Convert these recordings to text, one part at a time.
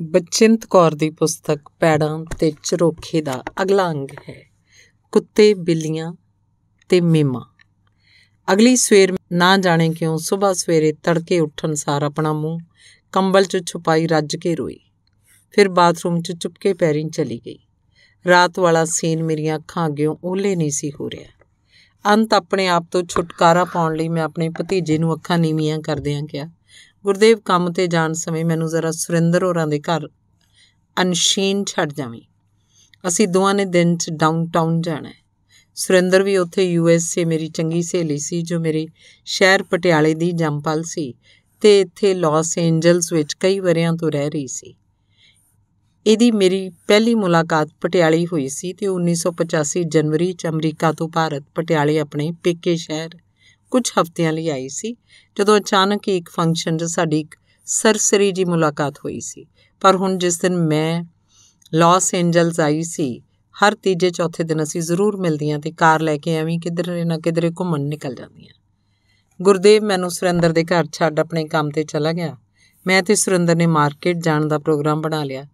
ਬਚਿੰਤ ਕੌਰ ਦੀ ਪੁਸਤਕ ਪੈੜਾਂ ਤੇ ਚਰੋਖੇ ਦਾ ਅਗਲਾ ਅੰਗ ਹੈ ਕੁੱਤੇ ਬਿੱਲੀਆਂ ਤੇ ਮੀਮਾ ਅਗਲੀ ਸਵੇਰ ਨਾ ਜਾਣੇ ਕਿਉਂ ਸਵੇਰ ਸਵੇਰੇ ਤੜਕੇ ਉੱਠਣ ਸਾਰ ਆਪਣਾ ਮੂੰਹ ਕੰਬਲ 'ਚ ਛੁਪਾਈ ਰੱਜ ਕੇ ਰੋਈ ਫਿਰ ਬਾਥਰੂਮ 'ਚ ਚੁਪਕੇ ਪੈਰੀਂ ਚਲੀ ਗਈ ਰਾਤ ਵਾਲਾ ਸੀਨ ਮੇਰੀਆਂ ਅੱਖਾਂ ਅੱਗਿਓਂ ਓਲੇ ਨਹੀਂ ਸੀ ਹੋ ਰਿਹਾ ਅੰਤ ਆਪਣੇ ਆਪ ਤੋਂ ਛੁਟਕਾਰਾ ਪਾਉਣ ਲਈ ਮੈਂ ਆਪਣੇ ਭਤੀਜੇ ਨੂੰ ਅੱਖਾਂ ਨੀਵੀਆਂ ਕਰਦਿਆਂ ਕਿਹਾ ਗੁਰਦੇਵ ਕੰਮ ਤੇ ਜਾਣ ਸਮੇਂ ਮੈਨੂੰ ਜ਼ਰਾ ਸੁਰਿੰਦਰ ਹੋਰਾਂ ਦੇ ਘਰ ਅਨਸ਼ੀਨ ਛੱਡ ਜਾਵੀਂ ਅਸੀਂ ਦੋਵਾਂ ਨੇ ਦਿਨ 'ਚ ਡਾਊਨਟਾਊਨ ਜਾਣਾ ਹੈ ਸੁਰਿੰਦਰ ਵੀ ਉੱਥੇ ਯੂਐਸਏ ਮੇਰੀ ਚੰਗੀ ਸਹੇਲੀ ਸੀ ਜੋ ਮੇਰੇ ਸ਼ਹਿਰ ਪਟਿਆਲੇ ਦੀ ਜੰਪਲ ਸੀ ਤੇ ਇੱਥੇ ਲਾਸ ਐਂਜਲਸ ਵਿੱਚ ਕਈ ਵਰਿਆਂ ਤੋਂ ਰਹਿ ਰਹੀ ਸੀ ਇਹਦੀ ਮੇਰੀ ਪਹਿਲੀ ਮੁਲਾਕਾਤ ਪਟਿਆਲੇ ਹੋਈ ਸੀ ਤੇ 1985 ਜਨਵਰੀ ਚ ਅਮਰੀਕਾ ਤੋਂ ਭਾਰਤ ਪਟਿਆਲੇ ਆਪਣੇ ਪੇਕੇ ਸ਼ਹਿਰ ਕੁਝ ਹਫ਼ਤਿਆਂ ਲਈ ਆਈ ਸੀ ਜਦੋਂ ਅਚਾਨਕ ਇੱਕ ਫੰਕਸ਼ਨ 'ਚ ਸਾਡੀ ਇੱਕ ਸਰਸਰੀ ਜੀ ਮੁਲਾਕਾਤ ਹੋਈ ਸੀ ਪਰ ਹੁਣ ਜਿਸ ਦਿਨ ਮੈਂ ਲਾਸ ਐਂਜਲਸ ਆਈ ਸੀ ਹਰ ਤੀਜੇ ਚੌਥੇ ਦਿਨ ਅਸੀਂ ਜ਼ਰੂਰ ਮਿਲਦੀਆਂ ਤੇ ਕਾਰ ਲੈ ਕੇ ਐਵੇਂ ਕਿਧਰੇ ਨਾ ਕਿਧਰੇ ਘੁੰਮਣ ਨਿਕਲ ਜਾਂਦੀਆਂ ਗੁਰਦੇਵ ਮੈਨੂੰ ਸੁਰਿੰਦਰ ਦੇ ਘਰ ਛੱਡ ਆਪਣੇ ਕੰਮ ਤੇ ਚਲਾ ਗਿਆ ਮੈਂ ਤੇ ਸੁਰਿੰਦਰ ਨੇ ਮਾਰਕੀਟ ਜਾਣ ਦਾ ਪ੍ਰੋਗਰਾਮ ਬਣਾ ਲਿਆ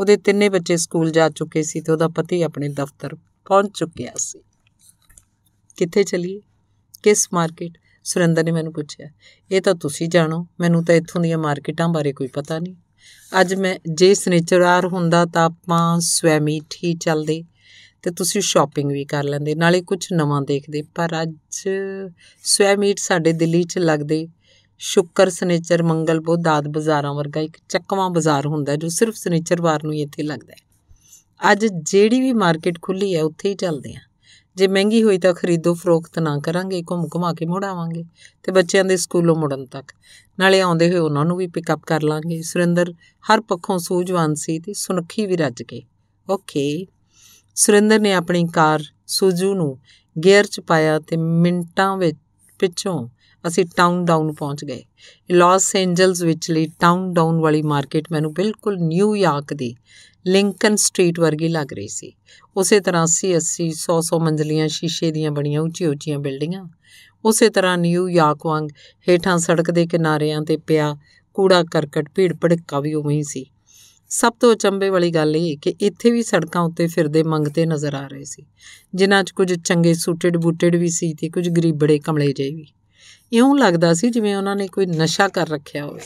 ਉਹਦੇ ਤਿੰਨੇ ਬੱਚੇ ਸਕੂਲ ਜਾ ਚੁੱਕੇ ਸੀ ਤੇ ਉਹਦਾ ਪਤੀ ਆਪਣੇ ਦਫ਼ਤਰ ਪਹੁੰਚ ਚੁੱਕਿਆ ਸੀ ਕਿੱਥੇ ਚਲੀਏ ਕਿਸ ਮਾਰਕੀਟ ਸੁਰਿੰਦਰ ਨੇ ਮੈਨੂੰ ਪੁੱਛਿਆ ਇਹ ਤਾਂ ਤੁਸੀਂ ਜਾਣੋ ਮੈਨੂੰ ਤਾਂ ਇੱਥੋਂ ਦੀਆਂ ਮਾਰਕੀਟਾਂ ਬਾਰੇ ਕੋਈ ਪਤਾ ਨਹੀਂ ਅੱਜ ਮੈਂ ਜੇ ਸਨੇਚਰਾਰ ਹੁੰਦਾ ਤਾਂ ਆਪਾਂ ਸਵੈਮੀ ਠੀ ਚੱਲਦੇ ਤੇ ਤੁਸੀਂ ਸ਼ਾਪਿੰਗ ਵੀ ਕਰ ਲੈਂਦੇ ਨਾਲੇ ਕੁਝ ਨਵਾਂ ਦੇਖਦੇ ਪਰ ਅੱਜ ਸਵੈਮੀਟ ਸਾਡੇ ਦਿੱਲੀ 'ਚ ਲੱਗਦੇ ਸ਼ੁੱਕਰ ਸਨੇਚਰ ਮੰਗਲ ਬੁੱਧ ਦਾਦ ਬਾਜ਼ਾਰਾਂ ਵਰਗਾ ਇੱਕ ਚੱਕਵਾ ਬਾਜ਼ਾਰ ਹੁੰਦਾ ਜੋ ਸਿਰਫ ਸਨੇਚਰਵਾਰ ਨੂੰ ਹੀ ਇੱਥੇ ਲੱਗਦਾ ਅੱਜ ਜਿਹੜੀ ਵੀ ਮਾਰਕੀਟ ਖੁੱਲੀ ਹੈ ਉੱਥੇ ਹੀ ਚੱਲਦੇ ਆ ਜੇ ਮਹਿੰਗੀ ਹੋਈ ਤਾਂ ਖਰੀਦੋ ਫਰੋਖਤ ਨਾ ਕਰਾਂਗੇ ਘੁੰਮ ਘੁਮਾ ਕੇ ਮੋੜਾਵਾਂਗੇ ਤੇ ਬੱਚਿਆਂ ਦੇ ਸਕੂਲੋਂ ਮੁੜਨ ਤੱਕ ਨਾਲੇ ਆਉਂਦੇ ਹੋਏ ਉਹਨਾਂ ਨੂੰ ਵੀ ਪਿਕਅਪ ਕਰ ਲਾਂਗੇ ਸੁਰਿੰਦਰ ਹਰ ਪੱਖੋਂ ਸੂਝਵਾਨ ਸੀ ਤੇ ਸੁਨੱਖੀ ਵੀ ਰੱਜ ਗਏ ਓਕੇ ਸੁਰਿੰਦਰ ਨੇ ਆਪਣੀ ਕਾਰ ਸੂਜੂ ਨੂੰ ਗੇਅਰ 'ਚ ਪਾਇਆ ਤੇ ਮਿੰਟਾਂ ਵਿੱਚ ਪਿੱਛੋਂ ਅਸੀਂ ਟਾਊਨ ਡਾਊਨ ਪਹੁੰਚ ਗਏ ਲਾਸ ਐਂਜਲਸ ਵਿੱਚਲੀ ਟਾਊਨ ਡਾਊਨ ਵਾਲੀ ਮਾਰਕੀਟ ਮੈਨੂੰ ਬਿਲਕੁਲ ਨਿਊਯਾਰਕ ਦੀ ਲਿੰਕਨ ਸਟਰੀਟ ਵਰਗੀ ਲੱਗ ਰਹੀ ਸੀ ਉਸੇ ਤਰ੍ਹਾਂ 80 80 100 100 ਮੰਜ਼ਲੀਆਂ ਸ਼ੀਸ਼ੇ ਦੀਆਂ ਬਣੀਆਂ ਉੱਚੀ-ਉੱਚੀਆਂ ਬਿਲਡਿੰਗਾਂ ਉਸੇ ਤਰ੍ਹਾਂ ਨਿਊਯਾਰਕ ਵਾਂਗ ਹੇਠਾਂ ਸੜਕ ਦੇ ਕਿਨਾਰਿਆਂ ਤੇ ਪਿਆ ਕੂੜਾ ਕਰਕਟ ਭੀੜ ਭੜਕਾ ਵੀ ਉਵੇਂ ਹੀ ਸੀ ਸਭ ਤੋਂ ਚੰਬੇ ਵਾਲੀ ਗੱਲ ਇਹ ਕਿ ਇੱਥੇ ਵੀ ਸੜਕਾਂ ਉੱਤੇ ਫਿਰਦੇ ਮੰਗਤੇ ਨਜ਼ਰ ਆ ਰਹੇ ਸੀ ਜਿਨ੍ਹਾਂ 'ਚ ਕੁਝ ਚੰਗੇ ਸੂਟਡ ਬੂਟਡ ਵੀ ਸੀ ਤੇ ਕੁਝ ਗਰੀਬੜੇ ਕਮਲੇ ਜਿਹੇ ਵੀ ਇਉਂ ਲੱਗਦਾ ਸੀ ਜਿਵੇਂ ਉਹਨਾਂ ਨੇ ਕੋਈ ਨਸ਼ਾ ਕਰ ਰੱਖਿਆ ਹੋਵੇ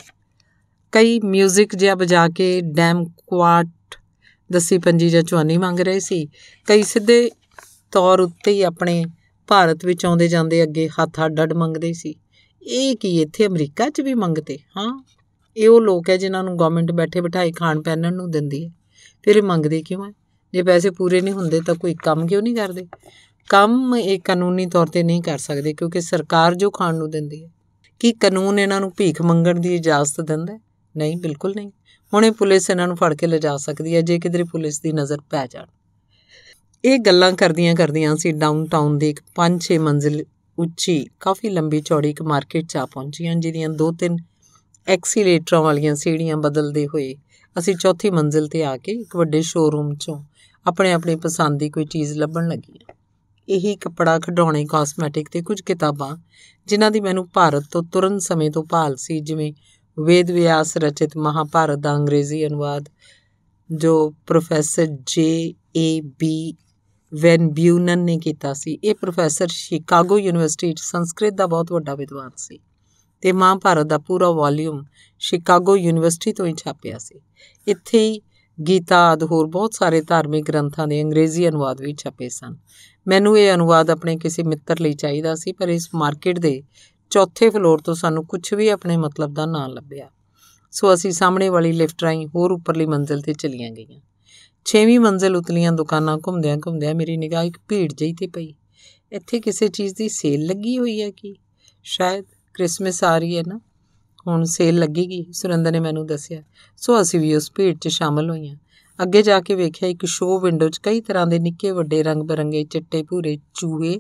ਕਈ 뮤직 ਜਿਹਾ ਵਜਾ ਕੇ ਡੈਮ ਕੁਆਟ ਦੱਸੀ ਪੰਜੀ ਜਾਂ ਚਵਾਨੀ ਮੰਗ ਰਹੇ ਸੀ ਕਈ ਸਿੱਧੇ ਤੌਰ ਉੱਤੇ ਹੀ ਆਪਣੇ ਭਾਰਤ ਵਿੱਚ ਆਉਂਦੇ ਜਾਂਦੇ ਅੱਗੇ ਹੱਥ ਅੱਡ ਅੱਡ ਮੰਗਦੇ ਸੀ ਇਹ ਕੀ ਇੱਥੇ ਅਮਰੀਕਾ 'ਚ ਵੀ ਮੰਗਤੇ ਹਾਂ ਇਹ ਉਹ ਲੋਕ ਹੈ ਜਿਨ੍ਹਾਂ ਨੂੰ ਗਵਰਨਮੈਂਟ ਬੈਠੇ ਬਿਠਾਈ ਖਾਣ ਪੈਨਣ ਨੂੰ ਦਿੰਦੀ ਹੈ ਫਿਰ ਇਹ ਮੰਗਦੇ ਕਿਉਂ ਹੈ ਜੇ ਪੈਸੇ ਪੂਰੇ ਨਹੀਂ ਹੁੰਦੇ ਤਾਂ ਕੋਈ ਕੰਮ ਕਿਉਂ ਨਹੀਂ ਕਰਦੇ ਕੰਮ ਇਹ ਕਾਨੂੰਨੀ ਤੌਰ ਤੇ ਨਹੀਂ ਕਰ ਸਕਦੇ ਕਿਉਂਕਿ ਸਰਕਾਰ ਜੋ ਖਾਣ ਨੂੰ ਦਿੰਦੀ ਹੈ ਕੀ ਕਾਨੂੰਨ ਇਹਨਾਂ ਨੂੰ ਭੀਖ ਮੰਗਣ ਦੀ ਇਜਾਜ਼ਤ ਦਿੰਦਾ ਨਹੀਂ ਬਿਲਕੁਲ ਨਹੀਂ ਹੁਣੇ ਪੁਲਿਸ ਇਹਨਾਂ ਨੂੰ ਫੜ ਕੇ ਲਿਜਾ ਸਕਦੀ ਹੈ ਜੇ ਕਿਧਰੇ ਪੁਲਿਸ ਦੀ ਨਜ਼ਰ ਪੈ ਜਾਣ ਇਹ ਗੱਲਾਂ ਕਰਦੀਆਂ ਕਰਦੀਆਂ ਸੀ ਡਾਊਨਟਾਊਨ ਦੀ ਇੱਕ 5-6 ਮੰਜ਼ਿਲ ਉੱਚੀ ਕਾਫੀ ਲੰਬੀ ਚੌੜੀ ਇੱਕ ਮਾਰਕੀਟ 'ਚ ਆ ਪਹੁੰਚੀਆਂ ਜਿਹਦੀਆਂ ਦੋ ਤਿੰਨ ਐਕਸੀਲੇਟਰਾਂ ਵਾਲੀਆਂ ਸੀੜੀਆਂ ਬਦਲਦੇ ਹੋਏ ਅਸੀਂ ਚੌਥੀ ਮੰਜ਼ਿਲ ਤੇ ਆ ਕੇ ਇੱਕ ਵੱਡੇ ਸ਼ੋਰੂਮ 'ਚੋਂ ਆਪਣੇ ਆਪਣੇ ਪਸੰਦ ਦੀ ਕੋਈ ਚੀਜ਼ ਲੱਭਣ ਲੱਗੀਆਂ ਇਹੀ ਕਪੜਾ ਖਡਾਉਣੇ ਕਾਸਮੈਟਿਕ ਤੇ ਕੁਝ ਕਿਤਾਬਾਂ ਜਿਨ੍ਹਾਂ ਦੀ ਮੈਨੂੰ ਭਾਰਤ ਤੋਂ ਤੁਰੰਤ ਸਮੇਂ ਤੋਂ ਭਾਲ ਸੀ ਜਿਵੇਂ ਵੇਦ ਵਿਆਸ ਰਚਿਤ ਮਹਾਭਾਰਤ ਦਾ ਅੰਗਰੇਜ਼ੀ ਅਨੁਵਾਦ ਜੋ ਪ੍ਰੋਫੈਸਰ ਜੇ ਏ ਬੀ ਵੈਨ ਬਿਊਨਨ ਨੇ ਕੀਤਾ ਸੀ ਇਹ ਪ੍ਰੋਫੈਸਰ ਸ਼ਿਕਾਗੋ ਯੂਨੀਵਰਸਿਟੀ ਵਿੱਚ ਸੰਸਕ੍ਰਿਤ ਦਾ ਬਹੁਤ ਵੱਡਾ ਵਿਦਵਾਨ ਸੀ ਤੇ ਮਹਾਭਾਰਤ ਦਾ ਪੂਰਾ ਵੋਲਿਊਮ ਸ਼ਿਕਾਗੋ ਯੂਨੀਵਰਸਿਟੀ ਤੋਂ ਹੀ ਛਾਪਿਆ ਸੀ ਇੱਥੇ ਹੀ ਗੀਤਾ ਆਦਿ ਹੋਰ ਬਹੁਤ ਸਾਰੇ ਧਾਰਮਿਕ ਗ੍ਰੰਥਾਂ ਦੇ ਅੰਗਰੇਜ਼ੀ ਅਨੁਵਾਦ ਵੀ ਛਪੇ ਸਨ ਮੈਨੂੰ ਇਹ ਅਨੁਵਾਦ ਆਪਣੇ ਕਿਸੇ ਮਿੱਤਰ ਲਈ ਚਾਹੀਦਾ ਸੀ ਪਰ ਇਸ ਮਾਰਕੀਟ ਦੇ ਚੌਥੇ ਫਲੋਰ ਤੋਂ ਸਾਨੂੰ ਕੁਝ ਵੀ ਆਪਣੇ ਮਤਲਬ ਦਾ ਨਾਂ ਲੱਭਿਆ ਸੋ ਅਸੀਂ ਸਾਹਮਣੇ ਵਾਲੀ ਲਿਫਟ ਰਾਈ ਹੋਰ ਉੱਪਰਲੀ ਮੰਜ਼ਿਲ ਤੇ ਚਲੀਆਂ ਗਈਆਂ ਛੇਵੀਂ ਮੰਜ਼ਿਲ ਉਤਲੀਆਂ ਦੁਕਾਨਾਂ ਘੁੰਮਦਿਆਂ ਘੁੰਮਦਿਆਂ ਮੇਰੀ ਨਿਗਾਹ ਇੱਕ ਭੀੜ ਜਈ ਤੇ ਪਈ ਇੱਥੇ ਕਿਸੇ ਚੀਜ਼ ਦੀ ਸੇਲ ਲੱਗੀ ਹੋਈ ਹੈ ਕੀ ਸ਼ਾਇਦ ਕ੍ਰਿਸਮਸ ਆ ਰਹੀ ਹੈ ਨਾ ਹੁਣ ਸੇਲ ਲੱਗੇਗੀ ਸੁਰਿੰਦਰ ਨੇ ਮੈਨੂੰ ਦੱਸਿਆ ਸੋ ਅਸੀਂ ਵੀ ਉਸ ਭੀੜ 'ਚ ਸ਼ਾਮਲ ਹੋਈਆਂ ਅੱਗੇ ਜਾ ਕੇ ਵੇਖਿਆ ਇੱਕ ਸ਼ੋਅ ਵਿੰਡੋ 'ਚ ਕਈ ਤਰ੍ਹਾਂ ਦੇ ਨਿੱਕੇ ਵੱਡੇ ਰੰਗ ਬਰੰਗੇ ਚਿੱਟੇ ਭੂਰੇ ਚੂਹੇ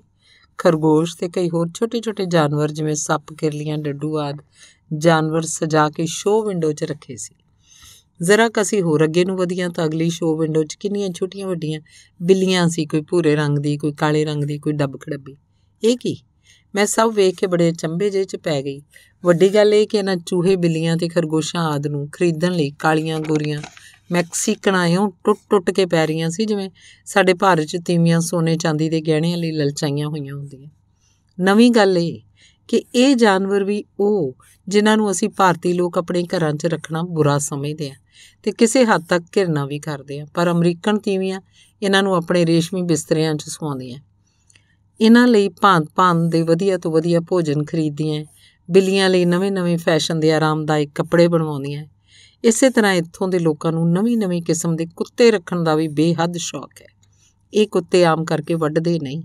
ਖਰਗੋਸ਼ ਤੇ ਕਈ ਹੋਰ ਛੋਟੇ-ਛੋਟੇ ਜਾਨਵਰ ਜਿਵੇਂ ਸੱਪ ਕਿਰਲੀਆਂ ਡੱਡੂ ਆਦ ਜਾਨਵਰ ਸਜਾ ਕੇ ਸ਼ੋਅ ਵਿੰਡੋ 'ਚ ਰੱਖੇ ਸੀ ਜ਼ਰਾ ਕਸੀ ਹੋਰ ਅੱਗੇ ਨੂੰ ਵਧੀਆਂ ਤਾਂ ਅਗਲੀ ਸ਼ੋਅ ਵਿੰਡੋ 'ਚ ਕਿੰਨੀਆਂ ਛੋਟੀਆਂ ਵੱਡੀਆਂ ਬਿੱਲੀਆਂ ਸੀ ਕੋਈ ਭੂਰੇ ਰੰਗ ਦੀ ਕੋਈ ਕਾਲੇ ਰੰਗ ਦੀ ਕੋਈ ਡੱਬ ਖੜੱਬੀ ਇਹ ਕੀ ਮੈਂ ਸਭ ਵੇਖ ਕੇ ਬੜੇ ਚੰਬੇ ਜੇ 'ਚ ਪੈ ਗਈ ਵੱਡੀ ਗੱਲ ਇਹ ਕਿ ਇਹਨਾਂ ਚੂਹੇ ਬਿੱਲੀਆਂ ਤੇ ਖਰਗੋਸ਼ਾਂ ਆਦ ਨੂੰ ਖਰੀਦਣ ਲਈ ਕਾਲੀਆਂ ਗੋਰੀਆਂ ਮੈਕਸੀਕਣਾ ਇਉਂ ਟੁੱਟ-ਟੁੱਟ ਕੇ ਪੈ ਰਹੀਆਂ ਸੀ ਜਿਵੇਂ ਸਾਡੇ ਭਾਰਤ 'ਚ ਤੀਵੀਆਂ ਸੋਨੇ ਚਾਂਦੀ ਦੇ ਗਹਿਣਿਆਂ ਲਈ ਲਲਚਾਈਆਂ ਹੋਈਆਂ ਹੁੰਦੀਆਂ ਨਵੀਂ ਗੱਲ ਇਹ ਕਿ ਇਹ ਜਾਨਵਰ ਵੀ ਉਹ ਜਿਨ੍ਹਾਂ ਨੂੰ ਅਸੀਂ ਭਾਰਤੀ ਲੋਕ ਆਪਣੇ ਘਰਾਂ 'ਚ ਰੱਖਣਾ ਬੁਰਾ ਸਮਝਦੇ ਆ ਤੇ ਕਿਸੇ ਹੱਦ ਤੱਕ ਘਿਰਨਾ ਵੀ ਕਰਦੇ ਆ ਪਰ ਅਮਰੀਕਨ ਤੀਵੀਆਂ ਇਹਨਾਂ ਨੂੰ ਆਪਣੇ ਰੇਸ਼ਮੀ ਬਿਸਤਰਿਆਂ 'ਚ ਸੁਵਾਉਂਦੀਆਂ ਇਹਨਾਂ ਲਈ ਭਾਂਤ-ਭਾਂਤ ਦੇ ਵਧੀਆ ਤੋਂ ਵਧੀਆ ਭੋਜਨ ਖਰੀਦਦੀਆਂ ਬਿੱਲੀਆਂ ਲਈ ਨਵੇਂ-ਨਵੇਂ ਫੈਸ਼ਨ ਦੇ ਆਰਾਮਦਾਇਕ ਕੱਪੜੇ ਬਣਵਾਉਂਦੀਆਂ ਇਸੇ ਤਰ੍ਹਾਂ ਇੱਥੋਂ ਦੇ ਲੋਕਾਂ ਨੂੰ ਨਵੀਂ-ਨਵੀਂ ਕਿਸਮ ਦੇ ਕੁੱਤੇ ਰੱਖਣ ਦਾ ਵੀ ਬੇਹੱਦ ਸ਼ੌਕ ਹੈ ਇਹ ਕੁੱਤੇ ਆਮ ਕਰਕੇ ਵੱਢਦੇ ਨਹੀਂ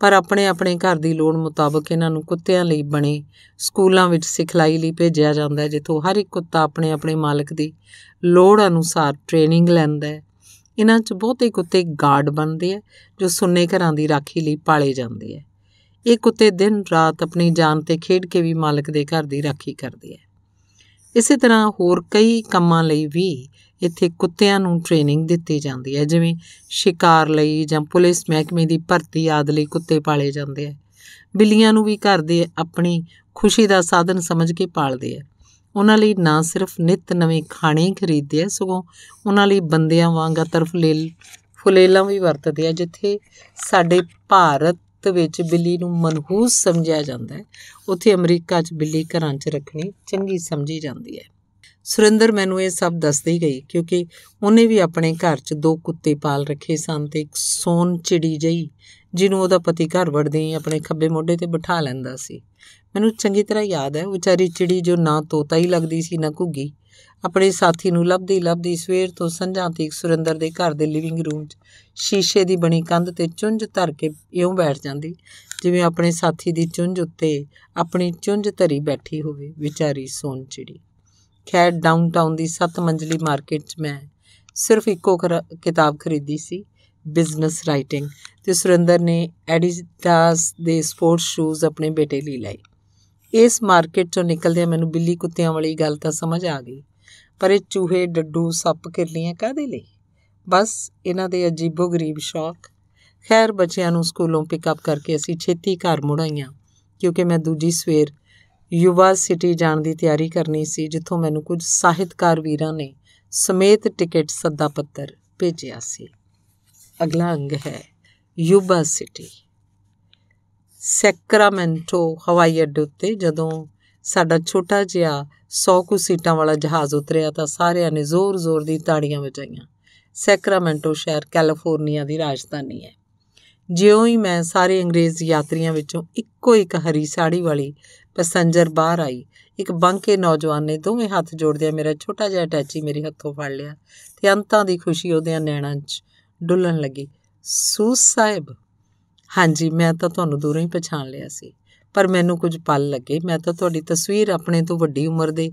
ਪਰ ਆਪਣੇ-ਆਪਣੇ ਘਰ ਦੀ ਲੋੜ ਮੁਤਾਬਕ ਇਹਨਾਂ ਨੂੰ ਕੁੱਤਿਆਂ ਲਈ ਬਣੇ ਸਕੂਲਾਂ ਵਿੱਚ ਸਿਖਲਾਈ ਲਈ ਭੇਜਿਆ ਜਾਂਦਾ ਹੈ ਜਿੱਥੋਂ ਹਰ ਇੱਕ ਕੁੱਤਾ ਆਪਣੇ-ਆਪਣੇ ਮਾਲਕ ਦੀ ਲੋੜ ਅਨੁਸਾਰ ਟ੍ਰੇਨਿੰਗ ਲੈਂਦਾ ਹੈ ਇਹਨਾਂ 'ਚ ਬਹੁਤੇ ਕੁੱਤੇ ਗਾਰਡ ਬਣਦੇ ਆ ਜੋ ਸੁੰਨੇ ਘਰਾਂ ਦੀ ਰਾਖੀ ਲਈ ਪਾਲੇ ਜਾਂਦੇ ਆ ਇਹ ਕੁੱਤੇ ਦਿਨ ਰਾਤ ਆਪਣੀ ਜਾਨ ਤੇ ਖੇਡ ਕੇ ਵੀ ਮਾਲਕ ਦੇ ਘਰ ਦੀ ਰਾਖੀ ਕਰਦੇ ਆ ਇਸੇ ਤਰ੍ਹਾਂ ਹੋਰ ਕਈ ਕੰਮਾਂ ਲਈ ਵੀ ਇੱਥੇ ਕੁੱਤਿਆਂ ਨੂੰ ਟ੍ਰੇਨਿੰਗ ਦਿੱਤੀ ਜਾਂਦੀ ਹੈ ਜਿਵੇਂ ਸ਼ਿਕਾਰ ਲਈ ਜਾਂ ਪੁਲਿਸ ਮਹਿਕਮੇ ਦੀ ਭਰਤੀ ਆਦਿ ਲਈ ਕੁੱਤੇ ਪਾਲੇ ਜਾਂਦੇ ਆ ਬਿੱਲੀਆਂ ਨੂੰ ਵੀ ਘਰ ਦੇ ਆਪਣੀ ਖੁਸ਼ੀ ਦਾ ਸਾਧਨ ਸਮਝ ਕੇ ਪਾਲਦੇ ਆ ਉਹਨਾਂ ਲਈ ਨਾ ਸਿਰਫ ਨਿਤ ਨਵੇਂ ਖਾਣੇ ਖਰੀਦਦੇ ਆ ਸਗੋਂ ਉਹਨਾਂ ਲਈ ਬੰਦਿਆਂ ਵਾਂਗ ਤਰਫ ਲੇਲ ਫੁਲੇਲਾਂ ਵੀ ਵਰਤਦੇ ਆ ਜਿੱਥੇ ਸਾਡੇ ਭਾਰਤ ਵਕਤ ਵਿੱਚ ਬਿੱਲੀ ਨੂੰ ਮਨਹੂਸ ਸਮਝਿਆ ਜਾਂਦਾ ਹੈ ਉੱਥੇ ਅਮਰੀਕਾ 'ਚ ਬਿੱਲੀ ਘਰਾਂ 'ਚ ਰੱਖਣੀ ਚੰਗੀ ਸਮਝੀ ਜਾਂਦੀ ਹੈ ਸੁਰਿੰਦਰ ਮੈਨੂੰ ਇਹ ਸਭ ਦੱਸਦੀ ਗਈ ਕਿਉਂਕਿ ਉਹਨੇ ਵੀ ਆਪਣੇ ਘਰ 'ਚ ਦੋ ਕੁੱਤੇ ਪਾਲ ਰੱਖੇ ਸਨ ਤੇ ਇੱਕ ਸੋਨ ਚਿੜੀ ਜਈ ਜਿਹਨੂੰ ਉਹਦਾ ਪਤੀ ਘਰ ਵੜਦੇ ਆਪਣੇ ਖੱਬੇ ਮੋਢੇ ਤੇ ਬਿਠਾ ਲੈਂਦਾ ਸੀ ਮੈਨੂੰ ਚੰਗੀ ਤਰ੍ਹਾਂ ਯਾਦ ਹੈ ਵਿਚਾਰੀ ਚਿੜੀ ਜੋ ਨਾ ਤੋਤਾ ਹੀ ਲੱਗਦੀ ਸੀ ਨਾ ਘੁੱਗੀ ਆਪਣੇ ਸਾਥੀ ਨੂੰ ਲੱਭਦੀ ਲੱਭਦੀ ਸਵੇਰ ਤੋਂ ਸੰਝਾਂ ਤੀਕ ਸੁਰਿੰਦਰ ਦੇ ਘਰ ਦੇ ਲਿਵਿੰਗ ਰੂਮ 'ਚ ਸ਼ੀਸ਼ੇ ਦੀ ਬਣੀ ਕੰਧ ਤੇ ਚੁੰਝ ਧਰ ਕੇ ਇਉਂ ਬੈਠ ਜਾਂਦੀ ਜਿਵੇਂ ਆਪਣੇ ਸਾਥੀ ਦੀ ਚੁੰਝ ਉੱਤੇ ਆਪਣੀ ਚੁੰਝ ਧਰੀ ਬੈਠੀ ਹੋਵੇ ਵਿਚਾਰੀ ਸੋਨ ਚਿੜੀ ਖੈਰ ਡਾਊਨਟਾਊਨ ਦੀ 7 ਮੰਜ਼ਲੀ ਮਾਰਕੀਟ 'ਚ ਮੈਂ ਸਿਰਫ ਇੱਕੋ ਕਿਤਾਬ ਖਰੀਦੀ ਸੀ ਬਿਜ਼ਨਸ ਰਾਈਟਿੰਗ ਤੇ ਸੁਰਿੰਦਰ ਨੇ ਐਡੀਡਾਸ ਦੇ ਸਪੋਰਟਸ ਸ਼ੂਜ਼ ਆਪਣੇ ਬੇਟੇ ਲਈ ਲਏ ਇਸ ਮਾਰਕੀਟ ਚੋਂ ਨਿਕਲਦੇ ਮੈਨੂੰ ਬਿੱਲੀ ਕੁੱਤਿਆਂ ਵਾਲੀ ਗੱਲ ਤਾਂ ਸਮਝ ਆ ਗਈ ਪਰ ਇਹ ਚੂਹੇ ਡੱਡੂ ਸੱਪ ਕਿਰਲੀਆਂ ਕਾਦੇ ਲਈ ਬਸ ਇਹਨਾਂ ਦੇ ਅਜੀਬੋ ਗਰੀਬ ਸ਼ੌਕ ਖੈਰ ਬੱਚਿਆਂ ਨੂੰ ਸਕੂਲੋਂ ਪਿਕਅਪ ਕਰਕੇ ਅਸੀਂ ਛੇਤੀ ਘਰ ਮੁੜ ਆਈਆਂ ਕਿਉਂਕਿ ਮੈਂ ਦੂਜੀ ਸਵੇਰ ਯੂਵਾ ਸਿਟੀ ਜਾਣ ਦੀ ਤਿਆਰੀ ਕਰਨੀ ਸੀ ਜਿੱਥੋਂ ਮੈਨੂੰ ਕੁਝ ਸਾਹਿਤਕਾਰ ਵੀਰਾਂ ਨੇ ਸਮੇਤ ਟਿਕਟ ਸੱਦਾ ਪੱਤਰ ਭੇਜਿਆ ਸੀ ਅਗਲਾ ਅੰਗ ਹੈ ਯੂਵਾ ਸਿਟੀ ਸੈਕਰਾਮੈਂਟੋ ਹਵਾਈ ਅੱਡੇ ਉੱਤੇ ਜਦੋਂ ਸਾਡਾ ਛੋਟਾ ਜਿਹਾ 100 ਕੁ ਸੀਟਾਂ ਵਾਲਾ ਜਹਾਜ਼ ਉਤਰਿਆ ਤਾਂ ਸਾਰਿਆਂ ਨੇ ਜ਼ੋਰ-ਜ਼ੋਰ ਦੀ ਤਾੜੀਆਂ ਵਜਾਈਆਂ ਸੈਕਰਾਮੈਂਟੋ ਸ਼ਹਿਰ ਕੈਲੀਫੋਰਨੀਆ ਦੀ ਰਾਜਧਾਨੀ ਹੈ ਜਿਉਂ ਹੀ ਮੈਂ ਸਾਰੇ ਅੰਗਰੇਜ਼ ਯਾਤਰੀਆਂ ਵਿੱਚੋਂ ਇੱਕੋ ਇੱਕ ਹਰੀ ਸਾੜੀ ਵਾਲੀ ਪੈਸੰਜਰ ਬਾਹਰ ਆਈ ਇੱਕ ਬੰਕੇ ਨੌਜਵਾਨ ਨੇ ਦੋਵੇਂ ਹੱਥ ਜੋੜਦਿਆਂ ਮੇਰਾ ਛੋਟਾ ਜਿਹਾ ਅਟੈਚੀ ਮੇਰੇ ਹੱਥੋਂ ਫੜ ਲਿਆ ਤੇ ਅੰਤਾਂ ਦੀ ਖੁਸ਼ੀ ਉਹਦੇ ਨੈਣਾਂ 'ਚ ਡੁੱਲਣ ਲੱਗੀ ਸੂਸ ਸਾਹਿਬ ਹਾਂਜੀ ਮੈਂ ਤਾਂ ਤੁਹਾਨੂੰ ਦੂਰੋਂ ਹੀ ਪਛਾਣ ਲਿਆ ਸੀ ਪਰ ਮੈਨੂੰ ਕੁਝ ਪਲ ਲੱਗੇ ਮੈਂ ਤਾਂ ਤੁਹਾਡੀ ਤਸਵੀਰ ਆਪਣੇ ਤੋਂ ਵੱਡੀ ਉਮਰ ਦੇ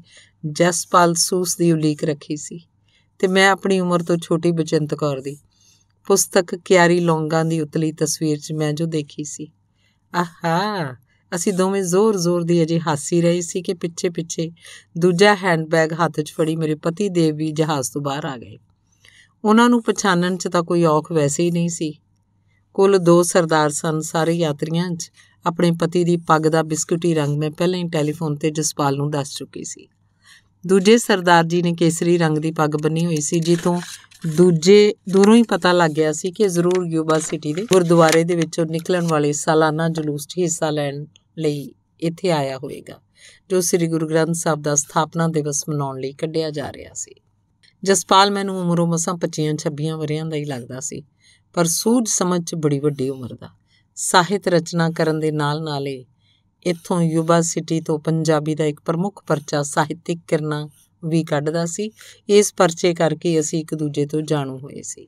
ਜਸਪਾਲ ਸੂਸ ਦੀ ਉਲੀਕ ਰੱਖੀ ਸੀ ਤੇ ਮੈਂ ਆਪਣੀ ਉਮਰ ਤੋਂ ਛੋਟੀ ਬਚਨਤ ਕੌਰ ਦੀ ਪੁਸਤਕ ਕਿਆਰੀ ਲੌਂਗਾਂ ਦੀ ਉਤਲੀ ਤਸਵੀਰ 'ਚ ਮੈਂ ਜੋ ਦੇਖੀ ਸੀ ਆਹਾ ਅਸੀਂ ਦੋਵੇਂ ਜ਼ੋਰ-ਜ਼ੋਰ ਦੀ ਅਜੇ ਹਾਸੀ ਰਹੀ ਸੀ ਕਿ ਪਿੱਛੇ-ਪਿੱਛੇ ਦੂਜਾ ਹੈਂਡਬੈਗ ਹੱਥ 'ਚ ਫੜੀ ਮੇਰੇ ਪਤੀ ਦੇਵ ਵੀ ਜਹਾਜ਼ ਤੋਂ ਬਾਹਰ ਆ ਗਏ ਉਹਨਾਂ ਨੂੰ ਪਛਾਣਨ 'ਚ ਤਾਂ ਕੋਈ ਔਖ ਵੈਸੇ ਹੀ ਨਹੀਂ ਸੀ ਕੁੱਲ ਦੋ ਸਰਦਾਰ ਸਨ ਸਾਰੇ ਯਾਤਰੀਆਂ 'ਚ ਆਪਣੇ ਪਤੀ ਦੀ ਪੱਗ ਦਾ ਬਿਸਕੁਟੀ ਰੰਗ ਮੈਂ ਪਹਿਲਾਂ ਹੀ ਟੈਲੀਫੋਨ ਤੇ ਜਸਪਾਲ ਨੂੰ ਦੱਸ ਚੁੱਕੀ ਸੀ ਦੂਜੇ ਸਰਦਾਰ ਜੀ ਨੇ ਕੇਸਰੀ ਰੰਗ ਦੀ ਪੱਗ ਬੰਨੀ ਹੋਈ ਸੀ ਤੋਂ ਦੂਜੇ ਦੂਰੋਂ ਹੀ ਪਤਾ ਲੱਗ ਗਿਆ ਸੀ ਕਿ ਜ਼ਰੂਰ ਯੂਬਾ ਸਿਟੀ ਦੇ ਗੁਰਦੁਆਰੇ ਦੇ ਵਿੱਚੋਂ ਨਿਕਲਣ ਵਾਲੇ ਸਾਲਾਨਾ ਜਲੂਸ 'ਚ ਹਿੱਸਾ ਲੈਣ ਲਈ ਇੱਥੇ ਆਇਆ ਹੋਵੇਗਾ ਜੋ ਸ੍ਰੀ ਗੁਰੂ ਗ੍ਰੰਥ ਸਾਹਿਬ ਦਾ ਸਥਾਪਨਾ ਦਿਵਸ ਮਨਾਉਣ ਲਈ ਕੱਢਿਆ ਜਾ ਰਿਹਾ ਸੀ ਜਸਪਾਲ ਮੈਨੂੰ ਉਮਰੋਂ ਮਸਾਂ 25 26 ਵਰਿਆਂ ਦਾ ਹੀ ਲੱਗਦਾ ਸੀ ਪਰ ਸੂਝ ਸਮਝ 'ਚ ਬੜੀ ਵੱਡੀ ਉਮਰ ਦਾ ਸਾਹਿਤ ਰਚਨਾ ਕਰਨ ਦੇ ਨਾਲ-ਨਾਲ ਹੀ ਇਥੋਂ ਯੂਬਾ ਸਿਟੀ ਤੋਂ ਪੰਜਾਬੀ ਦਾ ਇੱਕ ਪ੍ਰਮੁੱਖ ਪਰਚਾ ਸਾਹਿਤਿਕ ਕਿਰਨਾ ਵੀ ਕੱਢਦਾ ਸੀ ਇਸ ਪਰਚੇ ਕਰਕੇ ਅਸੀਂ ਇੱਕ ਦੂਜੇ ਤੋਂ ਜਾਣੂ ਹੋਏ ਸੀ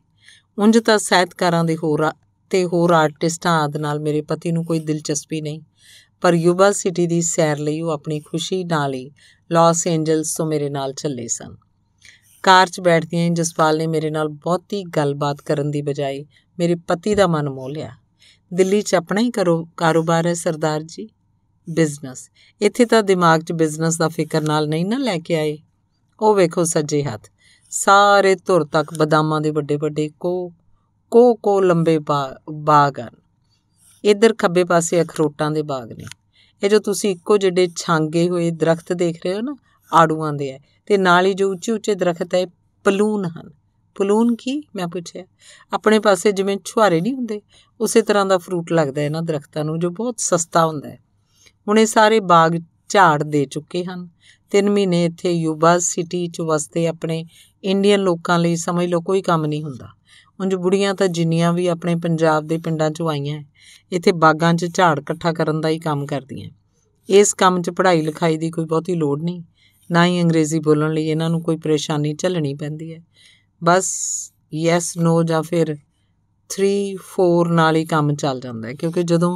ਉੰਜ ਤਾਂ ਸਾਹਿਤਕਾਰਾਂ ਦੇ ਹੋਰ ਤੇ ਹੋਰ ਆਰਟਿਸਟਾਂ ਆਦ ਨਾਲ ਮੇਰੇ ਪਤੀ ਨੂੰ ਕੋਈ ਦਿਲਚਸਪੀ ਨਹੀਂ ਪਰ ਯੂਬਾ ਸਿਟੀ ਦੀ ਸੈਰ ਲਈ ਉਹ ਆਪਣੀ ਖੁਸ਼ੀ ਨਾਲ ਹੀ ਲਾਸ ਐਂਜਲਸ ਤੋਂ ਮੇਰੇ ਨਾਲ ਚੱਲੇ ਸਨ ਕਾਰ 'ਚ ਬੈਠਦਿਆਂ ਜਸਪਾਲ ਨੇ ਮੇਰੇ ਨਾਲ ਬਹੁਤੀ ਗੱਲਬਾਤ ਕਰਨ ਦੀ ਬਜਾਏ ਮੇਰੇ ਪਤੀ ਦਾ ਮਨ ਮੋਹ ਲਿਆ ਦਿੱਲੀ 'ਚ ਆਪਣਾ ਹੀ ਕਰੋ ਕਾਰੋਬਾਰ ਹੈ ਸਰਦਾਰ ਜੀ ਬਿਜ਼ਨਸ ਇੱਥੇ ਤਾਂ ਦਿਮਾਗ 'ਚ ਬਿਜ਼ਨਸ ਦਾ ਫਿਕਰ ਨਾਲ ਨਹੀਂ ਨਾ ਲੈ ਕੇ ਆਏ ਉਹ ਵੇਖੋ ਸੱਜੇ ਹੱਥ ਸਾਰੇ ਧੁਰ ਤੱਕ ਬਦਾਮਾਂ ਦੇ ਵੱਡੇ ਵੱਡੇ ਕੋ ਕੋ ਕੋ ਲੰਬੇ ਬਾਗ ਹਨ ਇਧਰ ਖੱਬੇ ਪਾਸੇ ਅਖਰੋਟਾਂ ਦੇ ਬਾਗ ਨੇ ਇਹ ਜੋ ਤੁਸੀਂ ਇੱਕੋ ਜਿਹੜੇ ਛਾਂਗੇ ਹੋਏ ਦਰਖਤ ਦੇਖ ਰਹੇ ਹੋ ਨਾ ਆੜੂਆਂ ਦੇ ਹੈ ਤੇ ਨਾਲ ਹੀ ਜੋ ਉੱਚੇ ਉੱਚੇ ਦਰਖਤ ਹੈ ਪਲੂਨ ਹਨ ਪਲੂਨ ਕੀ ਮੈਂ ਪੁੱਛਿਆ ਆਪਣੇ ਪਾਸੇ ਜਿਵੇਂ ਛੁਹਾਰੇ ਨਹੀਂ ਹੁੰਦੇ ਉਸੇ ਤਰ੍ਹਾਂ ਦਾ ਫਰੂਟ ਲੱਗਦਾ ਹੈ ਇਹਨਾਂ ਦਰਖਤਾਂ ਨੂੰ ਜੋ ਬਹੁਤ ਸਸਤਾ ਹੁੰਦਾ ਹੈ ਹੁਣ ਇਹ ਸਾਰੇ ਬਾਗ ਝਾੜ ਦੇ ਚੁੱਕੇ ਹਨ ਤਿੰਨ ਮਹੀਨੇ ਇੱਥੇ ਯੂਬਾ ਸਿਟੀ 'ਚ ਵਸਦੇ ਆਪਣੇ ਇੰਡੀਅਨ ਲੋਕਾਂ ਲਈ ਸਮਝ ਲਓ ਕੋਈ ਕੰਮ ਨਹੀਂ ਹੁੰਦਾ ਉੰਜ ਬੁੜੀਆਂ ਤਾਂ ਜਿੰਨੀਆਂ ਵੀ ਆਪਣੇ ਪੰਜਾਬ ਦੇ ਪਿੰਡਾਂ 'ਚੋਂ ਆਈਆਂ ਇੱਥੇ ਬਾਗਾਂ 'ਚ ਝਾੜ ਇਕੱਠਾ ਕਰਨ ਦਾ ਹੀ ਕੰਮ ਕਰਦੀਆਂ ਇਸ ਕੰਮ 'ਚ ਪੜ੍ਹਾਈ ਲਿਖਾਈ ਦੀ ਕੋਈ ਬਹੁਤੀ ਲੋੜ ਨਹੀਂ ਨਾ ਹੀ ਅੰਗਰੇਜ਼ੀ ਬੋਲਣ ਲਈ ਇਹਨਾਂ ਨੂੰ ਕੋਈ ਪਰੇਸ਼ਾਨੀ ਝੱਲਣੀ ਪੈਂਦੀ ਹੈ ਬਸ ਯੈਸ ਨੋ ਜਾਂ ਫਿਰ 3 4 ਨਾਲ ਹੀ ਕੰਮ ਚੱਲ ਜਾਂਦਾ ਹੈ ਕਿਉਂਕਿ ਜਦੋਂ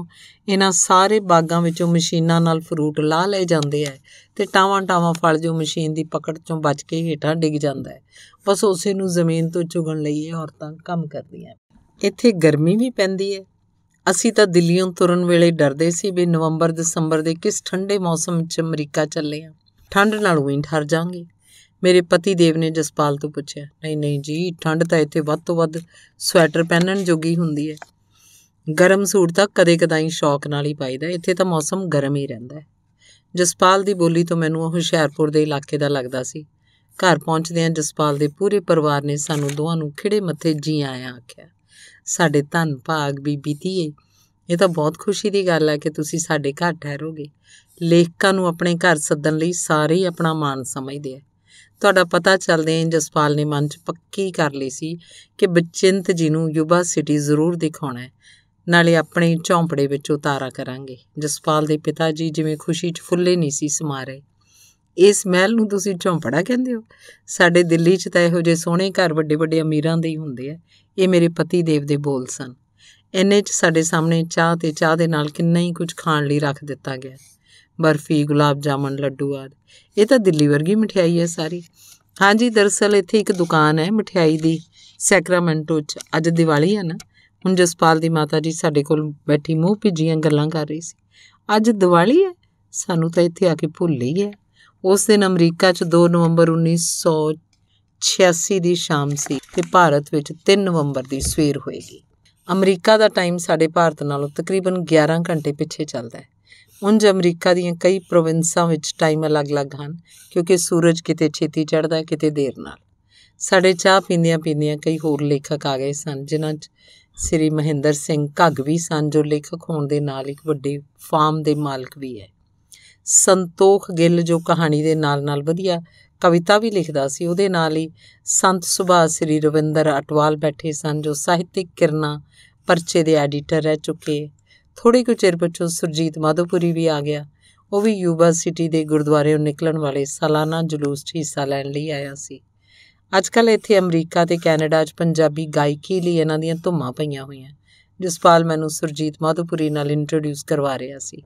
ਇਹਨਾਂ ਸਾਰੇ ਬਾਗਾਂ ਵਿੱਚੋਂ ਮਸ਼ੀਨਾਂ ਨਾਲ ਫਰੂਟ ਲਾ ਲਏ ਜਾਂਦੇ ਆ ਤੇ ਟਾਵਾਂ ਟਾਵਾਂ ਫਲ ਜੋ ਮਸ਼ੀਨ ਦੀ ਪਕੜ ਚੋਂ ਬਚ ਕੇ ਹੇਠਾਂ ਡਿੱਗ ਜਾਂਦਾ ਹੈ ਬਸ ਉਸੇ ਨੂੰ ਜ਼ਮੀਨ ਤੋਂ ਚੁਗਣ ਲਈ ਇਹ ਔਰਤਾਂ ਕੰਮ ਕਰਦੀਆਂ ਇੱਥੇ ਗਰਮੀ ਵੀ ਪੈਂਦੀ ਹੈ ਅਸੀਂ ਤਾਂ ਦਿੱਲੀੋਂ ਤੁਰਨ ਵੇਲੇ ਡਰਦੇ ਸੀ ਵੀ ਨਵੰਬਰ ਦਸੰਬਰ ਦੇ ਕਿਸ ਠੰਡੇ ਮੌਸਮ 'ਚ ਅਮਰੀਕਾ ਚੱਲੇ ਆ ਠੰਡ ਨਾਲ ਉਹੀ ਠਰ ਜਾਾਂਗੇ ਮੇਰੇ ਪਤੀ ਦੇਵ ਨੇ ਜਸਪਾਲ ਤੋਂ ਪੁੱਛਿਆ ਨਹੀਂ ਨਹੀਂ ਜੀ ਠੰਡ ਤਾਂ ਇੱਥੇ ਵੱਧ ਤੋਂ ਵੱਧ ਸਵੈਟਰ ਪਹਿਨਣ ਜੋਗੀ ਹੁੰਦੀ ਹੈ ਗਰਮ ਸੂਟ ਤਾਂ ਕਦੇ-ਕਦਾਈ ਸ਼ੌਕ ਨਾਲ ਹੀ ਪਾਈਦਾ ਇੱਥੇ ਤਾਂ ਮੌਸਮ ਗਰਮ ਹੀ ਰਹਿੰਦਾ ਹੈ ਜਸਪਾਲ ਦੀ ਬੋਲੀ ਤੋਂ ਮੈਨੂੰ ਉਹ ਹੁਸ਼ਿਆਰਪੁਰ ਦੇ ਇਲਾਕੇ ਦਾ ਲੱਗਦਾ ਸੀ ਘਰ ਪਹੁੰਚਦਿਆਂ ਜਸਪਾਲ ਦੇ ਪੂਰੇ ਪਰਿਵਾਰ ਨੇ ਸਾਨੂੰ ਦੋਹਾਂ ਨੂੰ ਖਿੜੇ ਮੱਥੇ ਜੀ ਆਇਆਂ ਆਖਿਆ ਸਾਡੇ ਧੰਨ ਭਾਗ ਬੀਬੀ ਧੀਏ ਇਹ ਤਾਂ ਬਹੁਤ ਖੁਸ਼ੀ ਦੀ ਗੱਲ ਹੈ ਕਿ ਤੁਸੀਂ ਸਾਡੇ ਘਰ ਠਹਿਰੋਗੇ ਲੇਖਕਾਂ ਨੂੰ ਆਪਣੇ ਘਰ ਸੱਦਣ ਲਈ ਸਾਰੇ ਹੀ ਆਪਣਾ ਮਾਣ ਸਮਝਦੇ ਆ ਤੁਹਾਡਾ ਪਤਾ ਚੱਲਦੇ ਜਸਪਾਲ ਨੇ ਮਨ 'ਚ ਪੱਕੀ ਕਰ ਲਈ ਸੀ ਕਿ ਬਚਿੰਤ ਜੀ ਨੂੰ ਯੂਬਾ ਸਿਟੀ ਜ਼ਰੂਰ ਦਿਖਾਉਣਾ ਹੈ ਨਾਲੇ ਆਪਣੇ ਝੌਂਪੜੇ ਵਿੱਚ ਉਤਾਰਾ ਕਰਾਂਗੇ ਜਸਪਾਲ ਦੇ ਪਿਤਾ ਜੀ ਜਿਵੇਂ ਖੁਸ਼ੀ 'ਚ ਫੁੱਲੇ ਨਹੀਂ ਸੀ ਸਮਾ ਰਹੇ ਇਸ ਮਹਿਲ ਨੂੰ ਤੁਸੀਂ ਝੌਂਪੜਾ ਕਹਿੰਦੇ ਹੋ ਸਾਡੇ ਦਿੱਲੀ 'ਚ ਤਾਂ ਇਹੋ ਜਿਹੇ ਸੋਹਣੇ ਘਰ ਵੱਡੇ-ਵੱਡੇ ਅਮੀਰਾਂ ਦੇ ਹੀ ਹੁੰਦੇ ਆ ਇਹ ਮੇਰੇ ਪਤੀ ਦੇਵ ਦੇ ਬੋਲ ਸਨ ਇੰਨੇ 'ਚ ਸਾਡੇ ਸਾਹਮਣੇ ਚਾਹ ਤੇ ਚਾਹ ਦੇ ਨਾਲ ਕਿੰਨਾ ਹੀ ਕੁਝ ਖਾਣ ਲਈ ਰੱਖ ਦਿੱਤਾ ਗਿਆ ਬਰਫੀ ਗੁਲਾਬ ਜਾਮਨ ਲੱਡੂ ਆਦਿ ਇਹ ਤਾਂ ਦਿੱਲੀ ਵਰਗੀ ਮਠਿਆਈ ਹੈ ਸਾਰੀ ਹਾਂਜੀ ਦਰਸਲ ਇੱਥੇ ਇੱਕ ਦੁਕਾਨ ਹੈ ਮਠਿਆਈ ਦੀ ਸੈਕਰਾਮੈਂਟੋ 'ਚ ਅੱਜ ਦੀਵਾਲੀ ਹੈ ਨਾ ਹੁਣ ਜਸਪਾਲ ਦੀ ਮਾਤਾ ਜੀ ਸਾਡੇ ਕੋਲ ਬੈਠੀ ਮੂੰਹ ਭਿੱਜੀਆਂ ਗੱਲਾਂ ਕਰ ਰਹੀ ਸੀ ਅੱਜ ਦੀਵਾਲੀ ਹੈ ਸਾਨੂੰ ਤਾਂ ਇੱਥੇ ਆ ਕੇ ਭੁੱਲ ਲਈ ਹੈ ਉਸ ਦਿਨ ਅਮਰੀਕਾ 'ਚ 2 ਨਵੰਬਰ 1986 ਦੀ ਸ਼ਾਮ ਸੀ ਤੇ ਭਾਰਤ ਵਿੱਚ 3 ਨਵੰਬਰ ਦੀ ਸਵੇਰ ਹੋਏਗੀ ਅਮਰੀਕਾ ਦਾ ਟਾਈਮ ਸਾਡੇ ਭਾਰਤ ਨਾਲੋਂ ਤਕਰੀਬਨ 11 ਘੰਟੇ ਪਿੱਛੇ ਚੱਲਦਾ ਹੈ ਉਂਝ ਅਮਰੀਕਾ ਦੀਆਂ ਕਈ ਪ੍ਰੋਵਿੰਸਾਂ ਵਿੱਚ ਟਾਈਮ ਅਲੱਗ-ਅਲੱਗ ਹਨ ਕਿਉਂਕਿ ਸੂਰਜ ਕਿਤੇ ਛੇਤੀ ਚੜ੍ਹਦਾ ਕਿਤੇ ਦੇਰ ਨਾਲ ਸਾਡੇ ਚਾਹ ਪੀਂਦਿਆਂ ਪੀਂਦਿਆਂ ਕਈ ਹੋਰ ਲੇਖਕ ਆ ਗਏ ਸਨ ਜਿਨ੍ਹਾਂ 'ਚ ਸ੍ਰੀ ਮਹਿੰਦਰ ਸਿੰਘ ਘੱਗ ਵੀ ਸਨ ਜੋ ਲੇਖਕ ਹੋਣ ਦੇ ਨਾਲ ਇੱਕ ਵੱਡੇ ਫਾਰਮ ਦੇ ਮਾਲਕ ਵੀ ਹੈ ਸੰਤੋਖ ਗਿੱਲ ਜੋ ਕਹਾਣੀ ਦੇ ਨਾਲ-ਨਾਲ ਵਧੀਆ ਕਵਿਤਾ ਵੀ ਲਿਖਦਾ ਸੀ ਉਹਦੇ ਨਾਲ ਹੀ ਸੰਤ ਸੁਭਾ ਸ੍ਰੀ ਰਵਿੰਦਰ ਅਟਵਾਲ ਬੈਠੇ ਸਨ ਜੋ ਸਾਹਿਤਿਕ ਕਿਰਨਾ ਪਰਚੇ ਦੇ ਐਡੀਟਰ ਰਹਿ ਚੁੱਕੇ ਥੋੜੇ ਕੁ ਚਿਰ ਪਿਛੋਂ ਸੁਰਜੀਤ ਮਾਧੋਪੁਰੀ ਵੀ ਆ ਗਿਆ ਉਹ ਵੀ ਯੂਬਾ ਸਿਟੀ ਦੇ ਗੁਰਦੁਆਰੇੋਂ ਨਿਕਲਣ ਵਾਲੇ ਸਾਲਾਨਾ ਜਲੂਸ 'ਚ ਹਿੱਸਾ ਲੈਣ ਲਈ ਆਇਆ ਸੀ ਅੱਜਕੱਲ ਇੱਥੇ ਅਮਰੀਕਾ ਤੇ ਕੈਨੇਡਾ 'ਚ ਪੰਜਾਬੀ ਗਾਇਕੀ ਲਈ ਇਹਨਾਂ ਦੀਆਂ ਧੁੰਮਾਂ ਪਈਆਂ ਹੋਈਆਂ ਜਸਪਾਲ ਮੈਨੂੰ ਸੁਰਜੀਤ ਮਾਧੋਪੁਰੀ ਨਾਲ ਇੰਟਰੋਡਿਊਸ ਕਰਵਾ ਰਿਹਾ ਸੀ